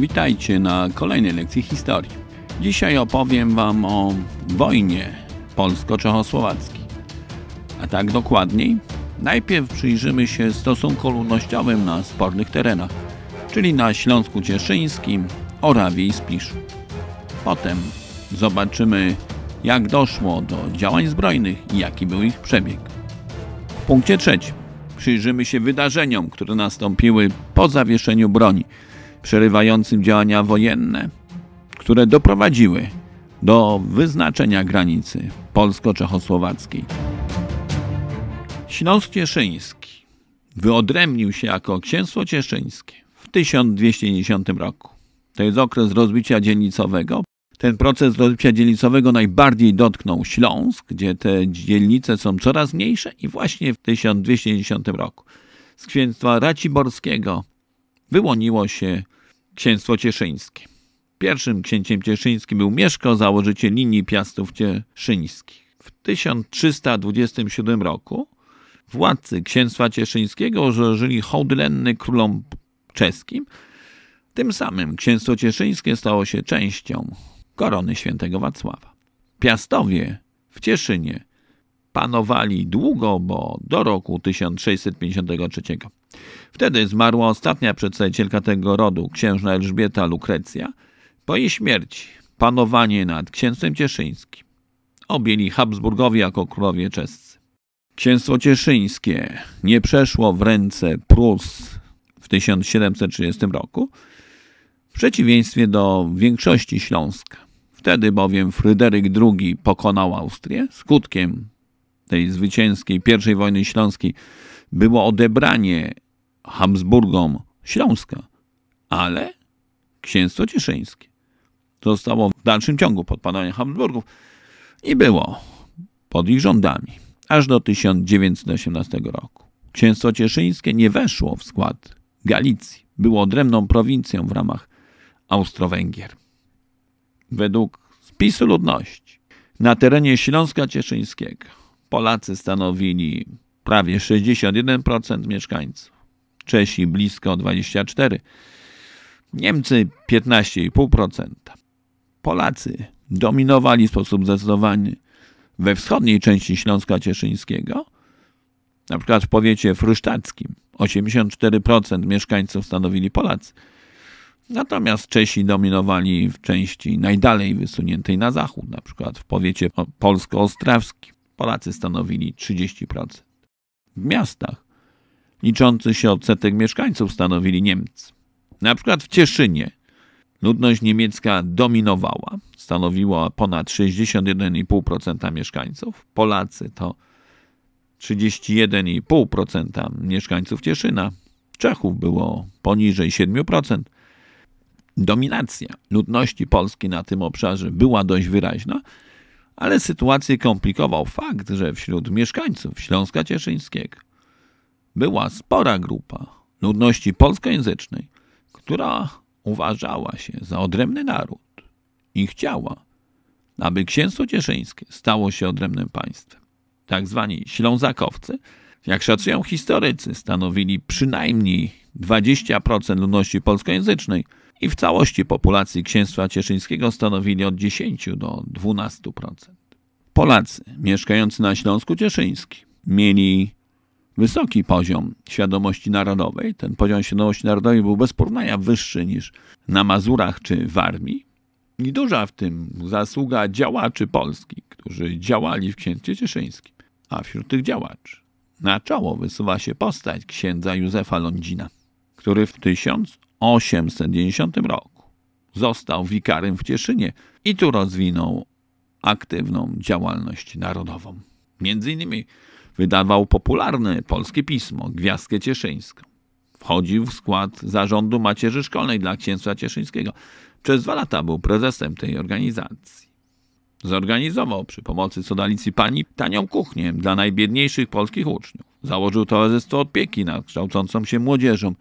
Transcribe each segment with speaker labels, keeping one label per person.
Speaker 1: Witajcie na kolejnej lekcji historii. Dzisiaj opowiem Wam o wojnie polsko-czechosłowackiej. A tak dokładniej, najpierw przyjrzymy się stosunkom ludnościowym na spornych terenach, czyli na Śląsku Cieszyńskim, Orawie i Spiszu. Potem zobaczymy, jak doszło do działań zbrojnych i jaki był ich przebieg. W punkcie trzecim przyjrzymy się wydarzeniom, które nastąpiły po zawieszeniu broni – przerywającym działania wojenne, które doprowadziły do wyznaczenia granicy polsko-czechosłowackiej. Śląsk Cieszyński wyodrębnił się jako księstwo cieszyńskie w 1210 roku. To jest okres rozbicia dzielnicowego. Ten proces rozbicia dzielnicowego najbardziej dotknął Śląsk, gdzie te dzielnice są coraz mniejsze i właśnie w 1210 roku z księstwa raciborskiego wyłoniło się księstwo cieszyńskie. Pierwszym księciem cieszyńskim był Mieszko, założyciel linii piastów cieszyńskich. W 1327 roku władcy księstwa cieszyńskiego złożyli hołd lenny królom czeskim. Tym samym księstwo cieszyńskie stało się częścią korony świętego Wacława. Piastowie w Cieszynie panowali długo, bo do roku 1653. Wtedy zmarła ostatnia przedstawicielka tego rodu, księżna Elżbieta Lukrecja. Po jej śmierci panowanie nad księstwem cieszyńskim objęli Habsburgowie jako królowie czescy. Księstwo cieszyńskie nie przeszło w ręce Prus w 1730 roku, w przeciwieństwie do większości Śląska. Wtedy bowiem Fryderyk II pokonał Austrię, skutkiem tej zwycięskiej I wojny śląskiej było odebranie Habsburgom Śląska, ale księstwo cieszyńskie zostało w dalszym ciągu pod panowaniem Habsburgów i było pod ich rządami aż do 1918 roku. Księstwo cieszyńskie nie weszło w skład Galicji. Było odrębną prowincją w ramach Austro-Węgier. Według spisu ludności na terenie Śląska Cieszyńskiego Polacy stanowili prawie 61% mieszkańców, Czesi blisko 24%, Niemcy 15,5%. Polacy dominowali w sposób zdecydowany we wschodniej części Śląska Cieszyńskiego, na przykład w powiecie frusztackim 84% mieszkańców stanowili Polacy. Natomiast Czesi dominowali w części najdalej wysuniętej na zachód, na przykład w powiecie polsko-ostrawskim. Polacy stanowili 30%. W miastach liczący się odsetek mieszkańców stanowili Niemcy. Na przykład w Cieszynie ludność niemiecka dominowała, stanowiła ponad 61,5% mieszkańców. Polacy to 31,5% mieszkańców Cieszyna. Czechów było poniżej 7%. Dominacja ludności polskiej na tym obszarze była dość wyraźna, ale sytuację komplikował fakt, że wśród mieszkańców Śląska Cieszyńskiego była spora grupa ludności polskojęzycznej, która uważała się za odrębny naród i chciała, aby księstwo cieszyńskie stało się odrębnym państwem. Tak zwani ślązakowcy, jak szacują historycy, stanowili przynajmniej 20% ludności polskojęzycznej – i w całości populacji księstwa cieszyńskiego stanowili od 10 do 12%. Polacy mieszkający na Śląsku Cieszyńskim mieli wysoki poziom świadomości narodowej. Ten poziom świadomości narodowej był bez porównania wyższy niż na Mazurach czy w armii. I duża w tym zasługa działaczy Polski, którzy działali w Księstwie Cieszyńskim. A wśród tych działaczy na czoło wysuwa się postać księdza Józefa Londzina który w 1890 roku został wikarym w Cieszynie i tu rozwinął aktywną działalność narodową. Między innymi wydawał popularne polskie pismo Gwiazdkę Cieszyńską. Wchodził w skład zarządu macierzy szkolnej dla księstwa cieszyńskiego. Przez dwa lata był prezesem tej organizacji. Zorganizował przy pomocy sodalicy pani tanią kuchnię dla najbiedniejszych polskich uczniów. Założył Towarzystwo Opieki nad Kształcącą się Młodzieżą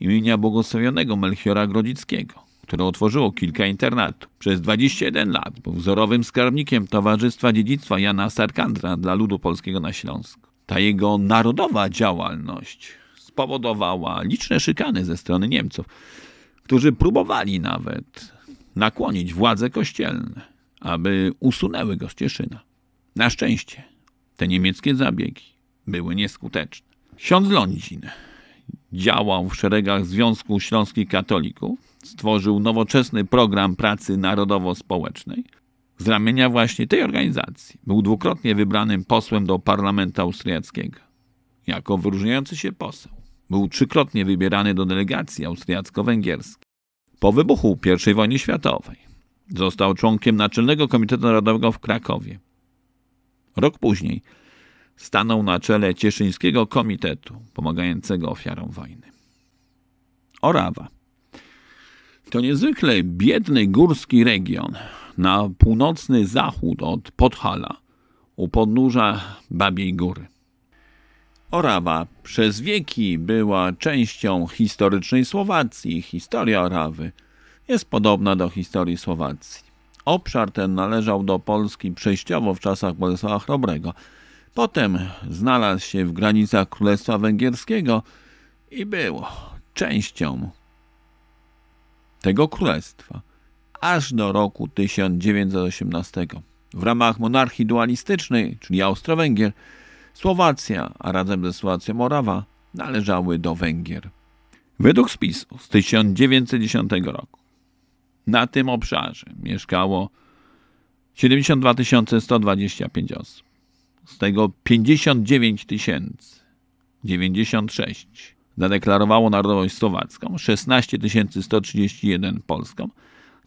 Speaker 1: imienia błogosławionego Melchiora Grodzickiego, które otworzyło kilka internatów. Przez 21 lat był wzorowym skarbnikiem Towarzystwa Dziedzictwa Jana Sarkandra dla ludu polskiego na Śląsku. Ta jego narodowa działalność spowodowała liczne szykany ze strony Niemców, którzy próbowali nawet nakłonić władze kościelne, aby usunęły go z Cieszyna. Na szczęście te niemieckie zabiegi były nieskuteczne. Ksiądz Lądzin Działał w szeregach Związku Śląskich Katolików, stworzył nowoczesny program pracy narodowo-społecznej z ramienia właśnie tej organizacji. Był dwukrotnie wybranym posłem do parlamentu austriackiego jako wyróżniający się poseł. Był trzykrotnie wybierany do delegacji austriacko-węgierskiej. Po wybuchu I wojny światowej został członkiem Naczelnego Komitetu Narodowego w Krakowie. Rok później stanął na czele Cieszyńskiego Komitetu Pomagającego Ofiarom Wojny. Orawa. To niezwykle biedny górski region na północny zachód od Podhala u podnóża Babiej Góry. Orawa przez wieki była częścią historycznej Słowacji. Historia Orawy jest podobna do historii Słowacji. Obszar ten należał do Polski przejściowo w czasach Bolesława Chrobrego – Potem znalazł się w granicach Królestwa Węgierskiego i był częścią tego królestwa aż do roku 1918. W ramach monarchii dualistycznej, czyli Austro-Węgier, Słowacja, a razem ze Słowacją Morawa, należały do Węgier. Według spisu z 1910 roku na tym obszarze mieszkało 72 125 osób z tego 59 tysięcy 96 zadeklarowało narodowość słowacką, 16 131 polską,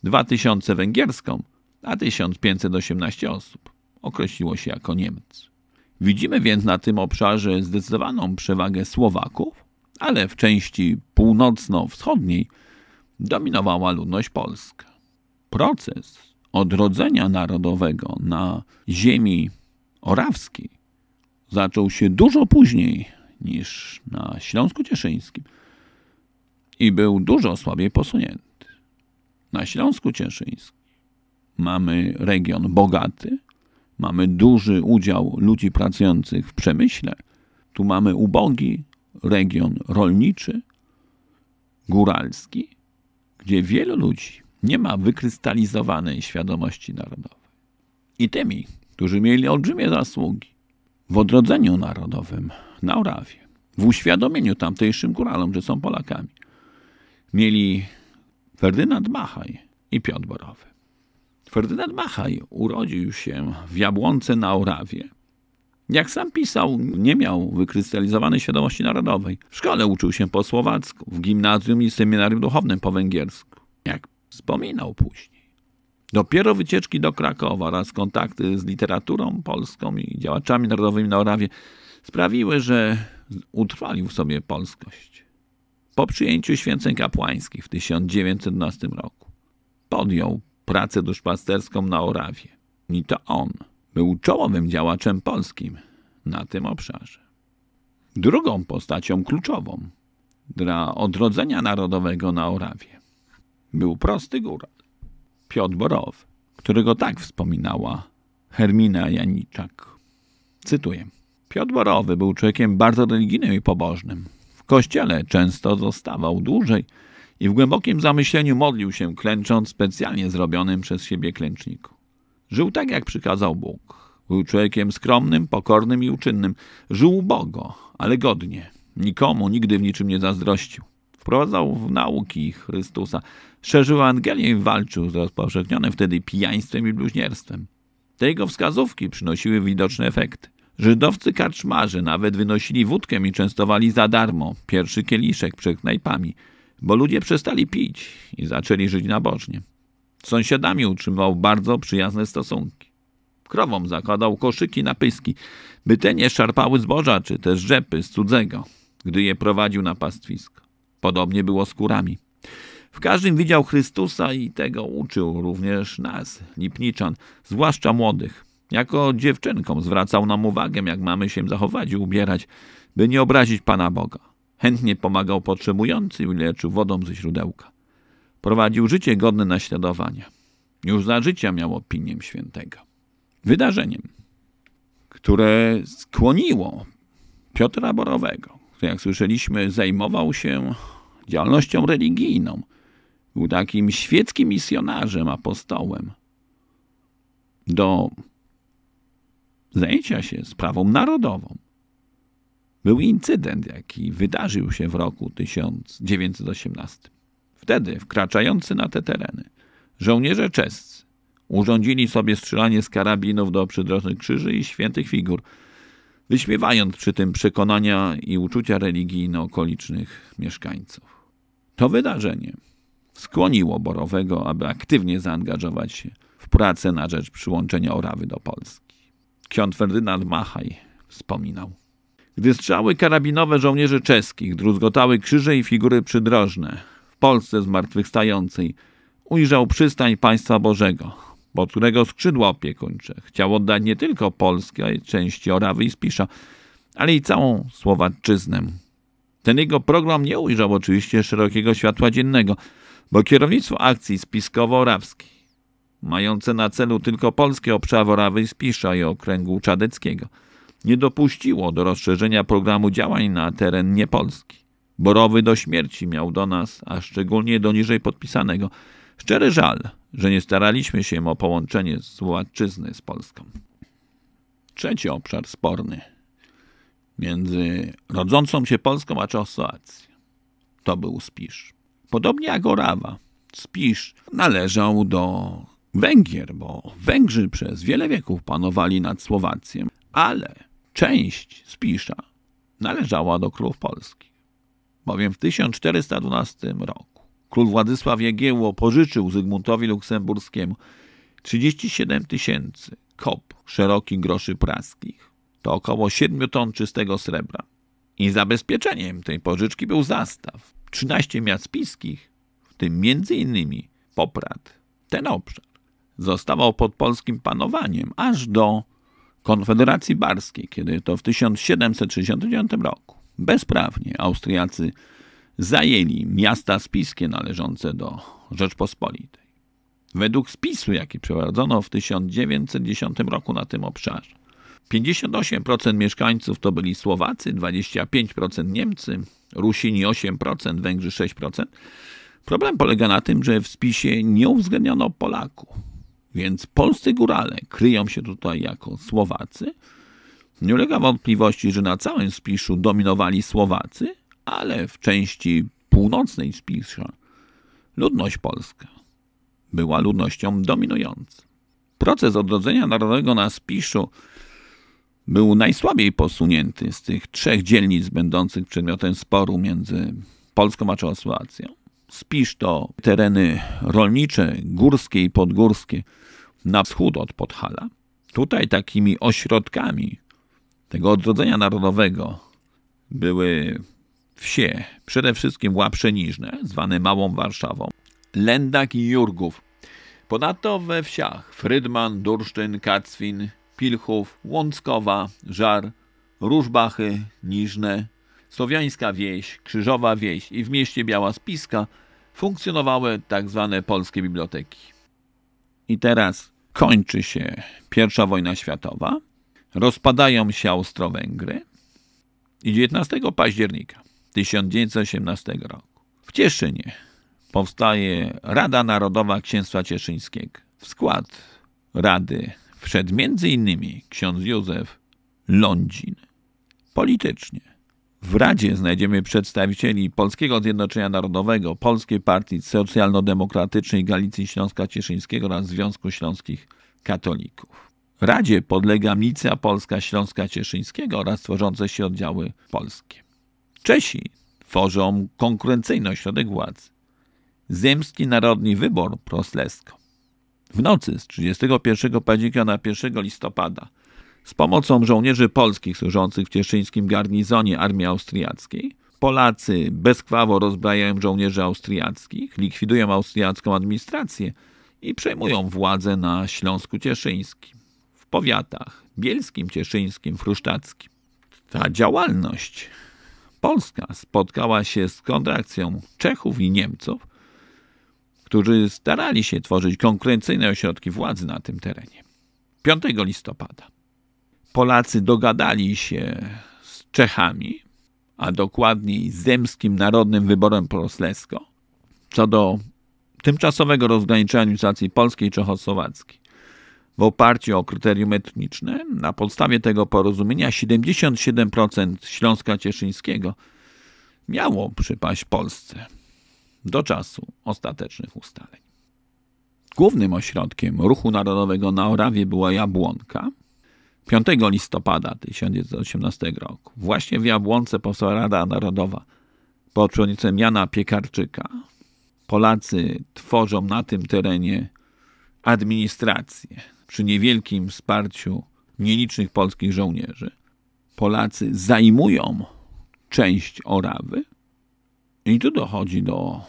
Speaker 1: 2000 węgierską, a 1518 osób określiło się jako Niemcy. Widzimy więc na tym obszarze zdecydowaną przewagę Słowaków, ale w części północno-wschodniej dominowała ludność polska. Proces odrodzenia narodowego na ziemi Orawski zaczął się dużo później niż na Śląsku Cieszyńskim i był dużo słabiej posunięty. Na Śląsku Cieszyńskim mamy region bogaty, mamy duży udział ludzi pracujących w przemyśle, tu mamy ubogi region rolniczy, góralski, gdzie wielu ludzi nie ma wykrystalizowanej świadomości narodowej. I tymi którzy mieli olbrzymie zasługi w odrodzeniu narodowym na Orawie, w uświadomieniu tamtejszym kuralom, że są Polakami, mieli Ferdynand Machaj i Piotr Borowy. Ferdynand Machaj urodził się w Jabłonce na Orawie. Jak sam pisał, nie miał wykrystalizowanej świadomości narodowej. W szkole uczył się po słowacku, w gimnazjum i seminarium duchownym po węgiersku, jak wspominał później. Dopiero wycieczki do Krakowa oraz kontakty z literaturą polską i działaczami narodowymi na Orawie sprawiły, że utrwalił sobie polskość. Po przyjęciu święceń kapłańskich w 1912 roku podjął pracę duszpasterską na Orawie. I to on był czołowym działaczem polskim na tym obszarze. Drugą postacią kluczową dla odrodzenia narodowego na Orawie był prosty góral Piotr Borow, którego tak wspominała Hermina Janiczak. Cytuję. Piotr Borowy był człowiekiem bardzo religijnym i pobożnym. W kościele często zostawał dłużej i w głębokim zamyśleniu modlił się, klęcząc specjalnie zrobionym przez siebie klęczniku. Żył tak, jak przykazał Bóg. Był człowiekiem skromnym, pokornym i uczynnym. Żył ubogo, ale godnie. Nikomu nigdy w niczym nie zazdrościł wprowadzał w nauki Chrystusa, szerzył Ewangelię i walczył z rozpowszechnionym wtedy pijaństwem i bluźnierstwem. Te jego wskazówki przynosiły widoczne efekty. Żydowcy karczmarzy nawet wynosili wódkę i częstowali za darmo pierwszy kieliszek przed knajpami, bo ludzie przestali pić i zaczęli żyć nabożnie. Z sąsiadami utrzymywał bardzo przyjazne stosunki. Krowom zakładał koszyki na pyski, by te nie szarpały zboża czy też rzepy z cudzego, gdy je prowadził na pastwisko. Podobnie było z kurami. W każdym widział Chrystusa i tego uczył również nas, Lipniczan, zwłaszcza młodych. Jako dziewczynkom zwracał nam uwagę, jak mamy się zachować i ubierać, by nie obrazić Pana Boga. Chętnie pomagał potrzebującym i leczył wodą ze źródełka. Prowadził życie godne naśladowania. Już za życia miał opinię świętego. Wydarzeniem, które skłoniło Piotra Borowego jak słyszeliśmy, zajmował się działalnością religijną. Był takim świeckim misjonarzem, apostołem. Do zajęcia się sprawą narodową. Był incydent, jaki wydarzył się w roku 1918. Wtedy, wkraczający na te tereny, żołnierze czescy urządzili sobie strzelanie z karabinów do przydrożnych krzyży i świętych figur – wyśmiewając przy tym przekonania i uczucia religijne okolicznych mieszkańców. To wydarzenie skłoniło Borowego, aby aktywnie zaangażować się w pracę na rzecz przyłączenia Orawy do Polski. Ksiądz Ferdynand Machaj wspominał. Gdy strzały karabinowe żołnierzy czeskich druzgotały krzyże i figury przydrożne w Polsce zmartwychwstającej, ujrzał przystań Państwa Bożego, pod którego skrzydła opiekuńcze chciał oddać nie tylko Polskę, części Orawy i Spisza, ale i całą Słowacczyznę. Ten jego program nie ujrzał oczywiście szerokiego światła dziennego, bo kierownictwo akcji spiskowo-orawskiej, mające na celu tylko polskie obszary Orawy i Spisza i okręgu czadeckiego, nie dopuściło do rozszerzenia programu działań na teren niepolski. Borowy do śmierci miał do nas, a szczególnie do niżej podpisanego, szczery żal – że nie staraliśmy się o połączenie z Władczyzny z Polską. Trzeci obszar sporny między rodzącą się Polską a Czechosłowacją. To był Spisz. Podobnie jak Orawa, Spisz należał do Węgier, bo Węgrzy przez wiele wieków panowali nad Słowacją, ale część Spisza należała do królów polskich. Bowiem w 1412 roku Król Władysław Jagiełło pożyczył Zygmuntowi Luksemburskiemu 37 tysięcy kop szerokich groszy praskich, to około 7 ton czystego srebra. I zabezpieczeniem tej pożyczki był zastaw, 13 miast piskich, w tym m.in. Poprad. Ten obszar zostawał pod polskim panowaniem aż do Konfederacji Barskiej, kiedy to w 1769 roku bezprawnie Austriacy zajęli miasta spiskie należące do Rzeczpospolitej. Według spisu, jaki przeprowadzono w 1910 roku na tym obszarze, 58% mieszkańców to byli Słowacy, 25% Niemcy, Rusini 8%, Węgrzy 6%. Problem polega na tym, że w spisie nie uwzględniono Polaków, więc polscy górale kryją się tutaj jako Słowacy. Nie ulega wątpliwości, że na całym spiszu dominowali Słowacy, ale w części północnej Spisza ludność polska była ludnością dominującą. Proces odrodzenia narodowego na Spiszu był najsłabiej posunięty z tych trzech dzielnic będących przedmiotem sporu między Polską a Czechosłowacją. Spisz to tereny rolnicze, górskie i podgórskie na wschód od Podhala. Tutaj takimi ośrodkami tego odrodzenia narodowego były wsie, przede wszystkim Łaprzeniżne, zwane Małą Warszawą, Lendak i Jurgów. Ponadto we wsiach Frydman, Dursztyn, Kacwin, Pilchów, Łąckowa, Żar, Różbachy, Niżne, Słowiańska Wieś, Krzyżowa Wieś i w mieście Biała Spiska funkcjonowały tak zwane polskie biblioteki. I teraz kończy się I wojna światowa, rozpadają się Austro-Węgry i 19 października 1918 roku. W Cieszynie powstaje Rada Narodowa Księstwa Cieszyńskiego. W skład Rady wszedł m.in. ksiądz Józef Lądzin. Politycznie. W Radzie znajdziemy przedstawicieli Polskiego Zjednoczenia Narodowego, Polskiej Partii Socjalno-Demokratycznej Galicji Śląska Cieszyńskiego oraz Związku Śląskich Katolików. Radzie podlega Milicja Polska Śląska Cieszyńskiego oraz tworzące się oddziały polskie. Czesi tworzą konkurencyjny ośrodek władz. Ziemski Narodni Wybór Proslesko. W nocy z 31 października na 1 listopada z pomocą żołnierzy polskich służących w cieszyńskim garnizonie armii austriackiej Polacy bezkwawo rozbrajają żołnierzy austriackich, likwidują austriacką administrację i przejmują władzę na Śląsku Cieszyńskim, w powiatach bielskim, cieszyńskim, frusztackim. Ta działalność Polska spotkała się z kontrakcją Czechów i Niemców, którzy starali się tworzyć konkurencyjne ośrodki władzy na tym terenie. 5 listopada Polacy dogadali się z Czechami, a dokładniej Zemskim Narodnym Wyborem Proslesko, co do tymczasowego rozgraniczenia administracji polskiej i czechosłowackiej w oparciu o kryterium etniczne. Na podstawie tego porozumienia 77% Śląska Cieszyńskiego miało przypaść Polsce do czasu ostatecznych ustaleń. Głównym ośrodkiem ruchu narodowego na Orawie była Jabłonka. 5 listopada 1918 roku właśnie w Jabłonce powstała Rada Narodowa pod przewodnictwem Jana Piekarczyka. Polacy tworzą na tym terenie administrację, przy niewielkim wsparciu nielicznych polskich żołnierzy, Polacy zajmują część Orawy i tu dochodzi do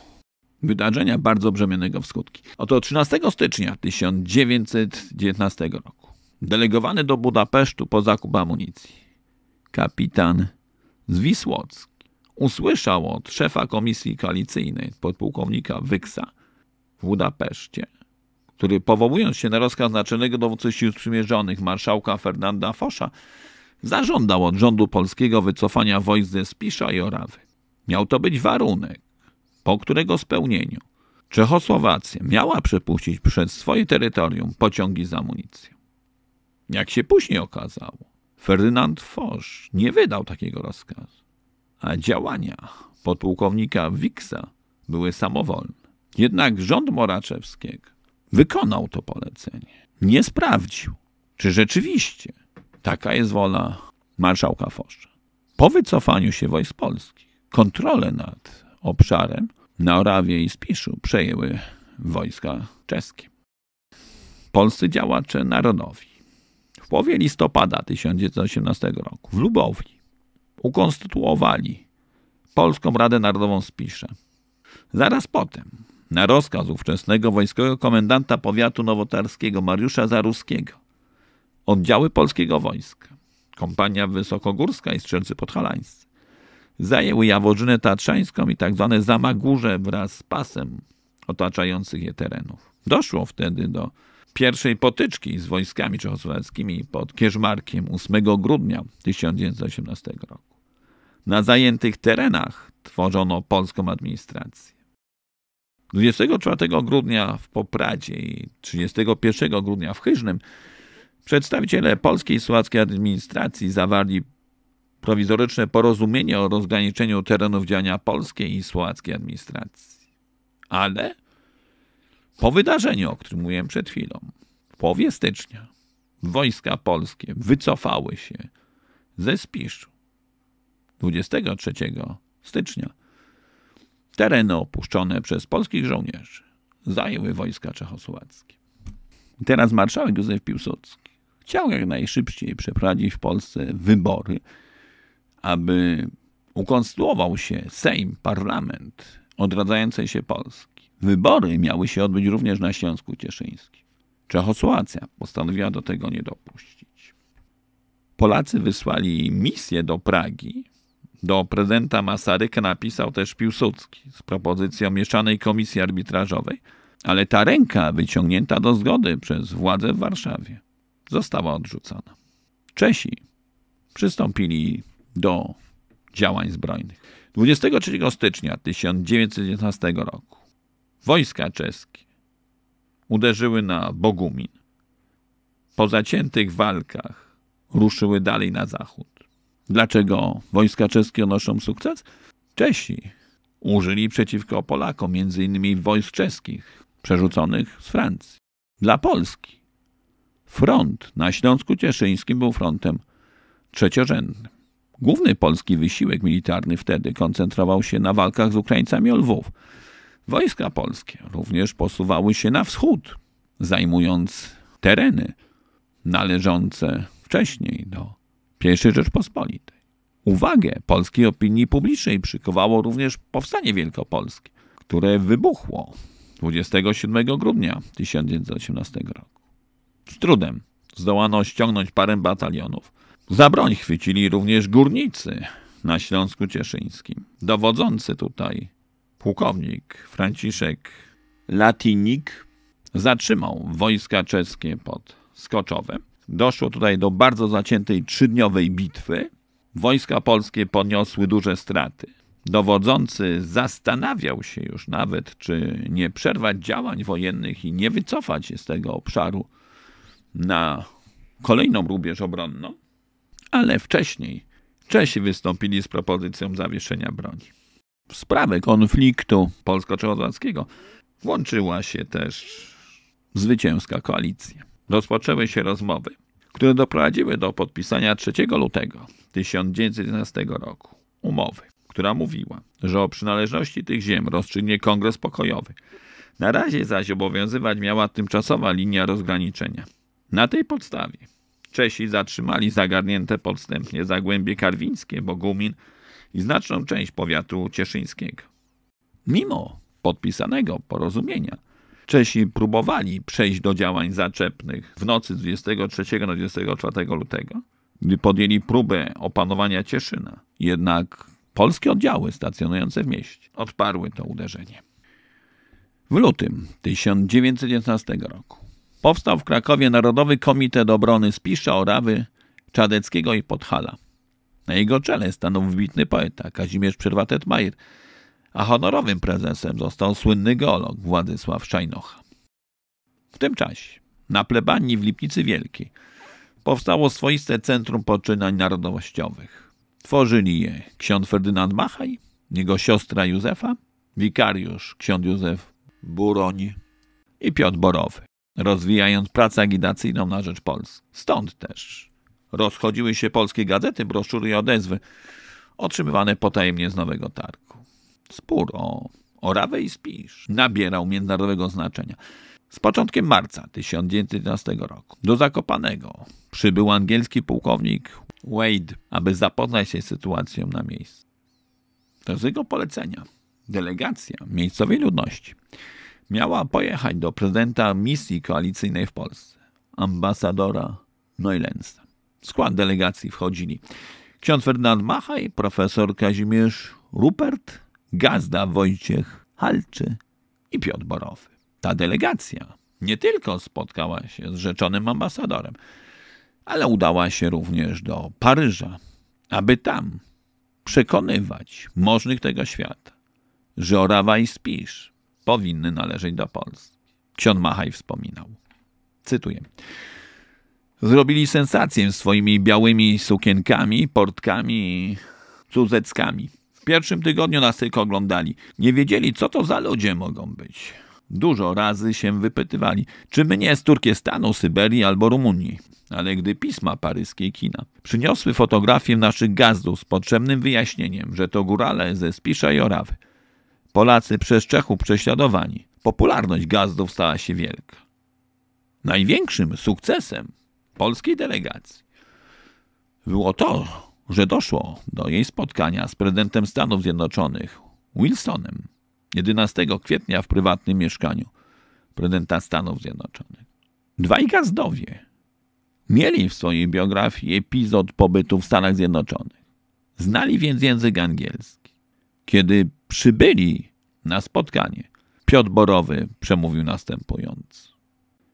Speaker 1: wydarzenia bardzo brzemiennego w skutki. Oto 13 stycznia 1919 roku delegowany do Budapesztu po zakup amunicji kapitan Zwisłocki usłyszał od szefa komisji koalicyjnej podpułkownika Wyksa w Budapeszcie, który powołując się na rozkaz naczelnego dowódcy sił sprzymierzonych marszałka Fernanda Fosza, zażądał od rządu polskiego wycofania wojsk ze Spisza i Orawy. Miał to być warunek, po którego spełnieniu Czechosłowacja miała przepuścić przez swoje terytorium pociągi z amunicją. Jak się później okazało, Ferdynand Fosz nie wydał takiego rozkazu, a działania podpułkownika Wiksa były samowolne. Jednak rząd Moraczewskiego wykonał to polecenie. Nie sprawdził, czy rzeczywiście taka jest wola marszałka Foszcza. Po wycofaniu się wojsk polskich, kontrolę nad obszarem na Orawie i Spiszu przejęły wojska czeskie. Polscy działacze narodowi w połowie listopada 1918 roku w Lubowni ukonstytuowali Polską Radę Narodową Spisza. Zaraz potem na rozkaz ówczesnego wojskowego komendanta powiatu nowotarskiego Mariusza Zaruskiego oddziały polskiego wojska, kompania wysokogórska i strzelcy podhalańscy, zajęły Jaworzynę Tatrzańską i tzw. Tak Zamagórze wraz z pasem otaczających je terenów. Doszło wtedy do pierwszej potyczki z wojskami czechosłowackimi pod Kierzmarkiem 8 grudnia 1918 roku. Na zajętych terenach tworzono polską administrację. 24 grudnia w Popradzie i 31 grudnia w Chyżnym przedstawiciele polskiej i słowackiej administracji zawarli prowizoryczne porozumienie o rozgraniczeniu terenów działania polskiej i słowackiej administracji. Ale po wydarzeniu, o którym mówiłem przed chwilą, w połowie stycznia wojska polskie wycofały się ze Spiszu. 23 stycznia tereny opuszczone przez polskich żołnierzy zajęły wojska czechosłowackie. Teraz marszałek Józef Piłsudski chciał jak najszybciej przeprowadzić w Polsce wybory, aby ukonstruował się Sejm, parlament odradzającej się Polski. Wybory miały się odbyć również na Śląsku Cieszyńskim. Czechosłowacja postanowiła do tego nie dopuścić. Polacy wysłali misję do Pragi do prezydenta Masaryka napisał też Piłsudski z propozycją mieszanej komisji arbitrażowej, ale ta ręka wyciągnięta do zgody przez władze w Warszawie została odrzucona. Czesi przystąpili do działań zbrojnych. 23 stycznia 1919 roku wojska czeskie uderzyły na Bogumin. Po zaciętych walkach ruszyły dalej na zachód. Dlaczego wojska czeskie odnoszą sukces? Czesi użyli przeciwko Polakom m.in. wojsk czeskich przerzuconych z Francji. Dla Polski front na Śląsku Cieszyńskim był frontem trzeciorzędnym. Główny polski wysiłek militarny wtedy koncentrował się na walkach z Ukraińcami o Lwów. Wojska polskie również posuwały się na wschód, zajmując tereny należące wcześniej do i Rzeczpospolitej. Uwagę polskiej opinii publicznej przykowało również powstanie wielkopolskie, które wybuchło 27 grudnia 1918 roku. Z trudem zdołano ściągnąć parę batalionów. Za broń chwycili również górnicy na Śląsku Cieszyńskim. Dowodzący tutaj pułkownik Franciszek Latinik zatrzymał wojska czeskie pod Skoczowem Doszło tutaj do bardzo zaciętej trzydniowej bitwy. Wojska polskie poniosły duże straty. Dowodzący zastanawiał się już nawet, czy nie przerwać działań wojennych i nie wycofać się z tego obszaru na kolejną rubież obronną, ale wcześniej Czesi wystąpili z propozycją zawieszenia broni. W sprawę konfliktu polsko-czechosłowackiego włączyła się też zwycięska koalicja rozpoczęły się rozmowy, które doprowadziły do podpisania 3 lutego 1911 roku umowy, która mówiła, że o przynależności tych ziem rozstrzygnie Kongres Pokojowy. Na razie zaś obowiązywać miała tymczasowa linia rozgraniczenia. Na tej podstawie Czesi zatrzymali zagarnięte podstępnie zagłębie karwińskie, Bogumin i znaczną część powiatu cieszyńskiego. Mimo podpisanego porozumienia, Czesi próbowali przejść do działań zaczepnych w nocy 23 na 24 lutego, gdy podjęli próbę opanowania Cieszyna. Jednak polskie oddziały stacjonujące w mieście odparły to uderzenie. W lutym 1919 roku powstał w Krakowie Narodowy Komitet Obrony Spisza, Orawy, Czadeckiego i Podhala. Na jego czele stanął wybitny poeta Kazimierz Przerwatet-Majer, a honorowym prezesem został słynny geolog Władysław Szajnocha. W tym czasie na plebanii w Lipnicy Wielkiej powstało swoiste Centrum Poczynań Narodowościowych. Tworzyli je ksiądz Ferdynand Machaj, jego siostra Józefa, wikariusz ksiądz Józef Buroń i Piotr Borowy, rozwijając pracę agitacyjną na rzecz Polski. Stąd też rozchodziły się polskie gazety, broszury i odezwy otrzymywane potajemnie z Nowego Targu. Spór o Orawę i Spisz nabierał międzynarodowego znaczenia. Z początkiem marca 1911 roku do Zakopanego przybył angielski pułkownik Wade, aby zapoznać się z sytuacją na miejscu. To z jego polecenia delegacja miejscowej ludności miała pojechać do prezydenta misji koalicyjnej w Polsce, ambasadora Neulensa. W skład delegacji wchodzili ksiądz Ferdynand Macha i profesor Kazimierz Rupert, Gazda Wojciech Halczy i Piotr Borowy. Ta delegacja nie tylko spotkała się z rzeczonym ambasadorem, ale udała się również do Paryża, aby tam przekonywać możnych tego świata, że Orawa i Spisz powinny należeć do Polski. Ksiądz Machaj wspominał. Cytuję. Zrobili sensację swoimi białymi sukienkami, portkami i cudzeckami pierwszym tygodniu nas tylko oglądali. Nie wiedzieli, co to za ludzie mogą być. Dużo razy się wypytywali, czy my nie z Turkestanu, Syberii albo Rumunii. Ale gdy pisma paryskie kina przyniosły fotografię naszych gazdów z potrzebnym wyjaśnieniem, że to górale ze Spisza i Orawy, Polacy przez Czechów prześladowani, popularność gazdów stała się wielka. Największym sukcesem polskiej delegacji było to, że doszło do jej spotkania z prezydentem Stanów Zjednoczonych, Wilsonem, 11 kwietnia w prywatnym mieszkaniu prezydenta Stanów Zjednoczonych. Dwaj gazdowie mieli w swojej biografii epizod pobytu w Stanach Zjednoczonych. Znali więc język angielski. Kiedy przybyli na spotkanie, Piotr Borowy przemówił następująco.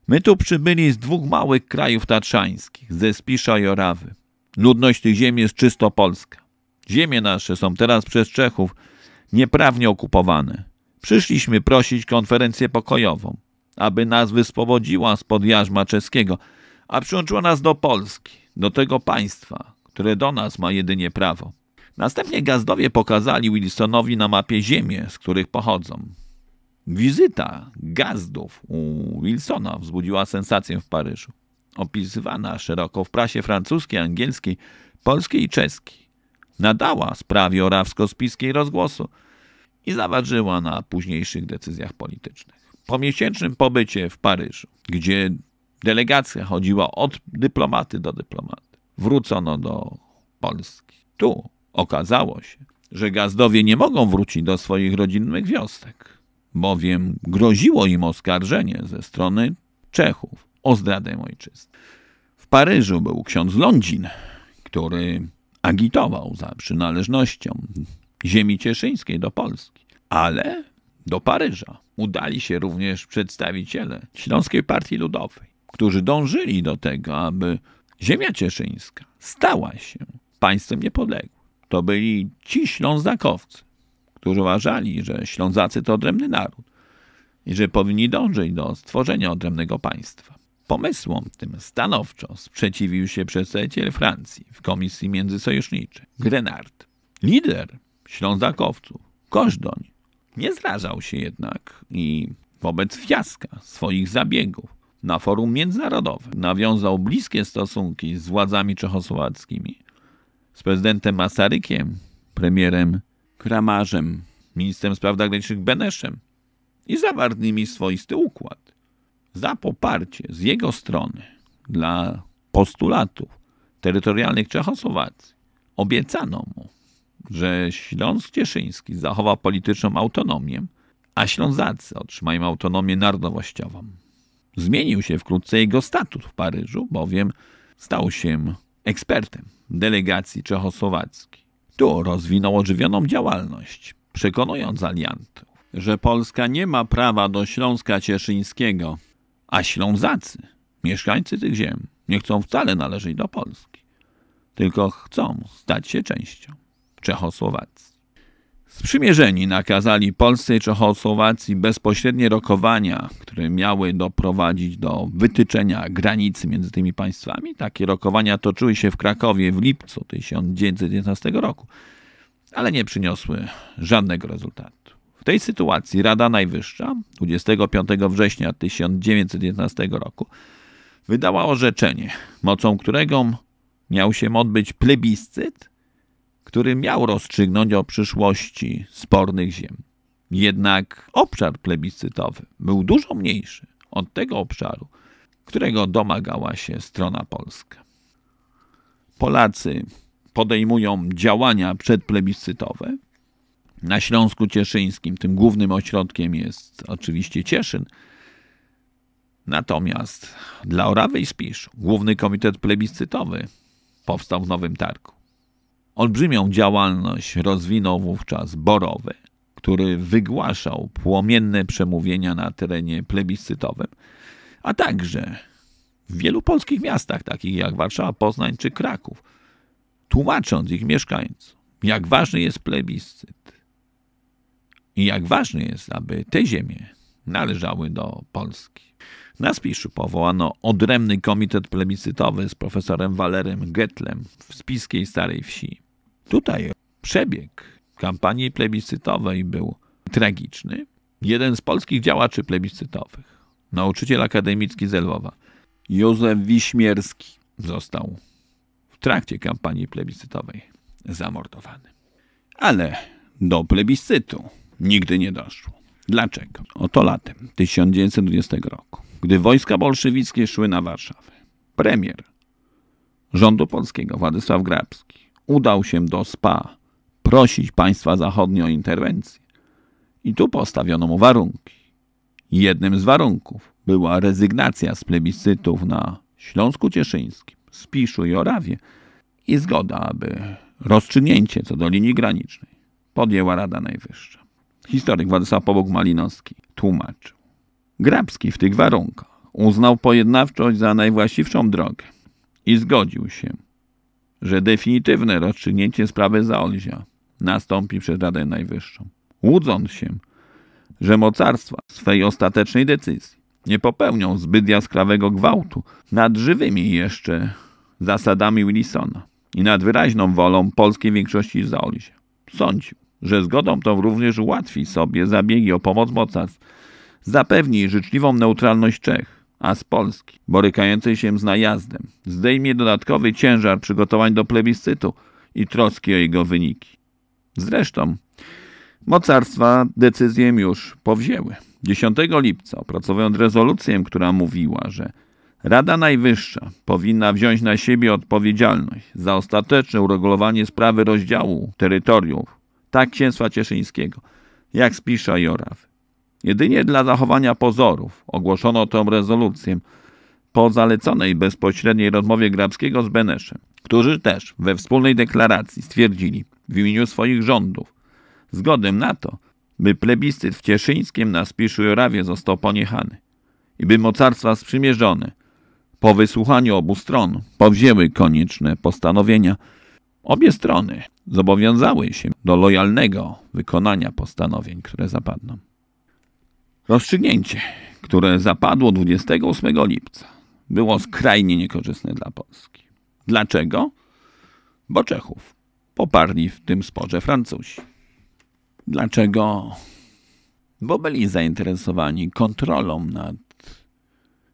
Speaker 1: My tu przybyli z dwóch małych krajów tatrzańskich, ze Spisza i Orawy. Ludność tych ziem jest czysto polska. Ziemie nasze są teraz przez Czechów nieprawnie okupowane. Przyszliśmy prosić konferencję pokojową, aby nas wyspowodziła spod jarzma czeskiego, a przyłączyła nas do Polski, do tego państwa, które do nas ma jedynie prawo. Następnie gazdowie pokazali Wilsonowi na mapie ziemię, z których pochodzą. Wizyta gazdów u Wilsona wzbudziła sensację w Paryżu opisywana szeroko w prasie francuskiej, angielskiej, polskiej i czeskiej, nadała sprawie orawsko-spiskiej rozgłosu i zaważyła na późniejszych decyzjach politycznych. Po miesięcznym pobycie w Paryżu, gdzie delegacja chodziła od dyplomaty do dyplomaty, wrócono do Polski. Tu okazało się, że gazdowie nie mogą wrócić do swoich rodzinnych wiostek, bowiem groziło im oskarżenie ze strony Czechów o zdradę ojczyzny. W Paryżu był ksiądz Londzin, który agitował za przynależnością ziemi cieszyńskiej do Polski. Ale do Paryża udali się również przedstawiciele Śląskiej Partii Ludowej, którzy dążyli do tego, aby ziemia cieszyńska stała się państwem niepodległym. To byli ci ślązakowcy, którzy uważali, że Ślązacy to odrębny naród i że powinni dążyć do stworzenia odrębnego państwa. Pomysłom tym stanowczo sprzeciwił się przedstawiciel Francji w Komisji Międzysojuszniczej, Grenard. Lider Ślązakowców, Koźdoń, nie zrażał się jednak i wobec fiaska swoich zabiegów na forum międzynarodowym nawiązał bliskie stosunki z władzami czechosłowackimi, z prezydentem Masarykiem, premierem Kramarzem, ministrem spraw zagranicznych Beneszem i zawarł nimi swoisty układ – za poparcie z jego strony dla postulatów terytorialnych Czechosłowacji obiecano mu, że Śląsk Cieszyński zachowa polityczną autonomię, a Ślązacy otrzymają autonomię narodowościową. Zmienił się wkrótce jego statut w Paryżu, bowiem stał się ekspertem delegacji czechosłowackiej. Tu rozwinął ożywioną działalność, przekonując aliantów, że Polska nie ma prawa do Śląska Cieszyńskiego, a Ślązacy, mieszkańcy tych ziem, nie chcą wcale należeć do Polski, tylko chcą stać się częścią Czechosłowacji. Sprzymierzeni nakazali Polsce i Czechosłowacji bezpośrednie rokowania, które miały doprowadzić do wytyczenia granicy między tymi państwami. Takie rokowania toczyły się w Krakowie w lipcu 1919 roku, ale nie przyniosły żadnego rezultatu tej sytuacji Rada Najwyższa 25 września 1911 roku wydała orzeczenie, mocą którego miał się odbyć plebiscyt, który miał rozstrzygnąć o przyszłości spornych ziem. Jednak obszar plebiscytowy był dużo mniejszy od tego obszaru, którego domagała się strona polska. Polacy podejmują działania przedplebiscytowe, na Śląsku Cieszyńskim. Tym głównym ośrodkiem jest oczywiście Cieszyn. Natomiast dla Orawy i Spisz Główny Komitet Plebiscytowy powstał w Nowym Targu. Olbrzymią działalność rozwinął wówczas Borowy, który wygłaszał płomienne przemówienia na terenie plebiscytowym, a także w wielu polskich miastach, takich jak Warszawa, Poznań czy Kraków, tłumacząc ich mieszkańcom, jak ważny jest plebiscyt, i jak ważne jest, aby te ziemie należały do Polski. Na spiszu powołano odrębny komitet plebiscytowy z profesorem Walerem Getlem w Spiskiej Starej Wsi. Tutaj przebieg kampanii plebiscytowej był tragiczny. Jeden z polskich działaczy plebiscytowych, nauczyciel akademicki z Lwowa, Józef Wiśmierski, został w trakcie kampanii plebiscytowej zamordowany. Ale do plebiscytu nigdy nie doszło. Dlaczego? Oto latem 1920 roku, gdy wojska bolszewickie szły na Warszawę, premier rządu polskiego Władysław Grabski udał się do SPA prosić państwa zachodnie o interwencję. I tu postawiono mu warunki. Jednym z warunków była rezygnacja z plebiscytów na Śląsku Cieszyńskim, Spiszu i Orawie i zgoda, aby rozstrzygnięcie co do linii granicznej podjęła Rada Najwyższa. Historyk Władysław Pobok-Malinowski tłumaczył. Grabski w tych warunkach uznał pojednawczość za najwłaściwszą drogę i zgodził się, że definitywne rozstrzygnięcie sprawy Zaolzia nastąpi przez Radę Najwyższą, łudząc się, że mocarstwa w swej ostatecznej decyzji nie popełnią zbyt jaskrawego gwałtu nad żywymi jeszcze zasadami Wilsona i nad wyraźną wolą polskiej większości Zaolzia. Sądził, że zgodą tą również ułatwi sobie zabiegi o pomoc mocarstw. Zapewni życzliwą neutralność Czech, a z Polski, borykającej się z najazdem, zdejmie dodatkowy ciężar przygotowań do plebiscytu i troski o jego wyniki. Zresztą mocarstwa decyzję już powzięły. 10 lipca opracowując rezolucję, która mówiła, że Rada Najwyższa powinna wziąć na siebie odpowiedzialność za ostateczne uregulowanie sprawy rozdziału terytoriów tak księstwa cieszyńskiego, jak Spisza i Orawy. Jedynie dla zachowania pozorów ogłoszono tę rezolucję po zaleconej bezpośredniej rozmowie Grabskiego z Beneszem, którzy też we wspólnej deklaracji stwierdzili w imieniu swoich rządów zgodę na to, by plebiscyt w Cieszyńskim na Spiszu i Orawie został poniechany i by mocarstwa sprzymierzone po wysłuchaniu obu stron powzięły konieczne postanowienia – Obie strony zobowiązały się do lojalnego wykonania postanowień, które zapadną. Rozstrzygnięcie, które zapadło 28 lipca, było skrajnie niekorzystne dla Polski. Dlaczego? Bo Czechów poparli w tym sporze Francuzi. Dlaczego? Bo byli zainteresowani kontrolą nad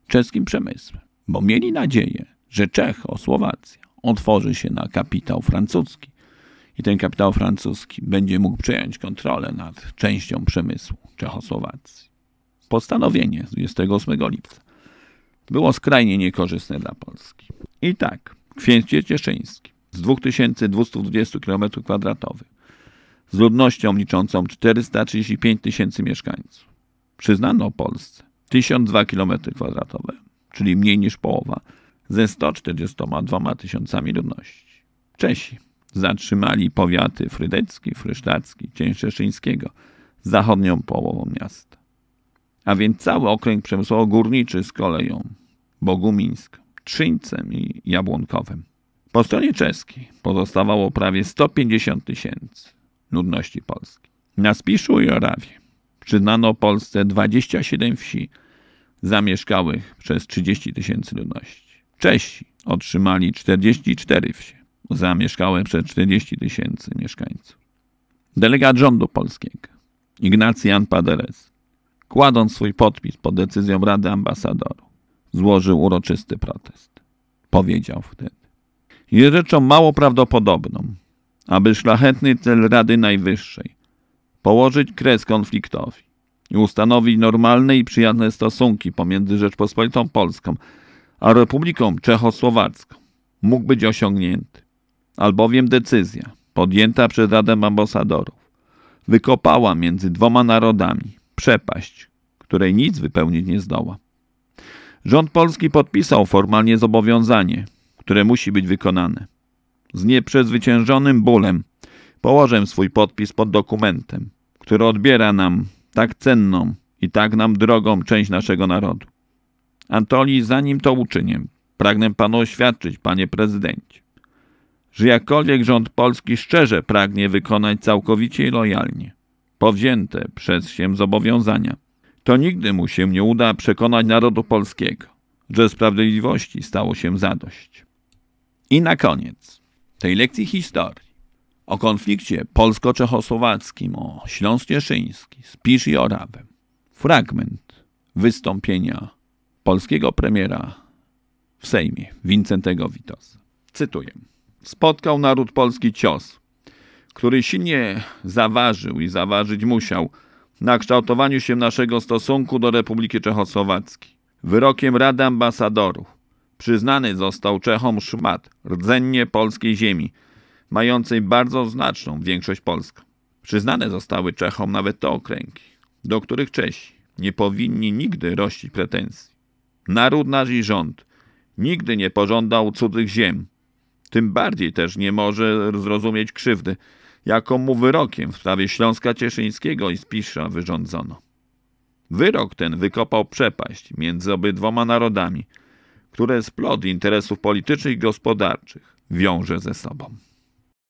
Speaker 1: czeskim przemysłem, bo mieli nadzieję, że Czech o Słowacji otworzy się na kapitał francuski i ten kapitał francuski będzie mógł przejąć kontrolę nad częścią przemysłu Czechosłowacji. Postanowienie z 28 lipca było skrajnie niekorzystne dla Polski. I tak, Kwięcie Cieszyński z 2220 km2 z ludnością liczącą 435 tysięcy mieszkańców przyznano Polsce 1002 km2, czyli mniej niż połowa ze 142 tysiącami ludności. Czesi zatrzymali powiaty frydecki, frysztacki, cieńszeszyńskiego z zachodnią połową miasta. A więc cały okręg przemysłowo-górniczy z koleją Bogumińsk, Trzyńcem i Jabłonkowym. Po stronie czeskiej pozostawało prawie 150 tysięcy ludności Polski. Na Spiszu i Orawie przyznano Polsce 27 wsi zamieszkałych przez 30 tysięcy ludności. Czesi otrzymali 44 wsie zamieszkałe przez 40 tysięcy mieszkańców. Delegat rządu polskiego, Ignacy Jan Paderez, kładąc swój podpis pod decyzją Rady Ambasadorów, złożył uroczysty protest. Powiedział wtedy, jest rzeczą mało prawdopodobną, aby szlachetny cel Rady Najwyższej położyć kres konfliktowi i ustanowić normalne i przyjazne stosunki pomiędzy Rzeczpospolitą Polską a Republiką Czechosłowacką mógł być osiągnięty, albowiem decyzja podjęta przez Radę Ambasadorów wykopała między dwoma narodami przepaść, której nic wypełnić nie zdoła. Rząd polski podpisał formalnie zobowiązanie, które musi być wykonane. Z nieprzezwyciężonym bólem położę swój podpis pod dokumentem, który odbiera nam tak cenną i tak nam drogą część naszego narodu. Antoni, zanim to uczynię, pragnę panu oświadczyć, panie prezydencie, że jakkolwiek rząd polski szczerze pragnie wykonać całkowicie i lojalnie powzięte przez się zobowiązania, to nigdy mu się nie uda przekonać narodu polskiego, że sprawiedliwości stało się zadość. I na koniec tej lekcji historii o konflikcie polsko-czechosłowackim, o Śląsk Cieszyński, Spisz i Orawę. Fragment wystąpienia polskiego premiera w Sejmie, Wincentego Witos. Cytuję. Spotkał naród polski cios, który silnie zaważył i zaważyć musiał na kształtowaniu się naszego stosunku do Republiki Czechosłowackiej. Wyrokiem Rady Ambasadorów przyznany został Czechom szmat, rdzennie polskiej ziemi, mającej bardzo znaczną większość polską. Przyznane zostały Czechom nawet te okręgi, do których Czesi nie powinni nigdy rościć pretensji. Naród nasz i rząd nigdy nie pożądał cudzych ziem. Tym bardziej też nie może zrozumieć krzywdy, jaką mu wyrokiem w sprawie Śląska Cieszyńskiego i Spisza wyrządzono. Wyrok ten wykopał przepaść między obydwoma narodami, które splot interesów politycznych i gospodarczych wiąże ze sobą.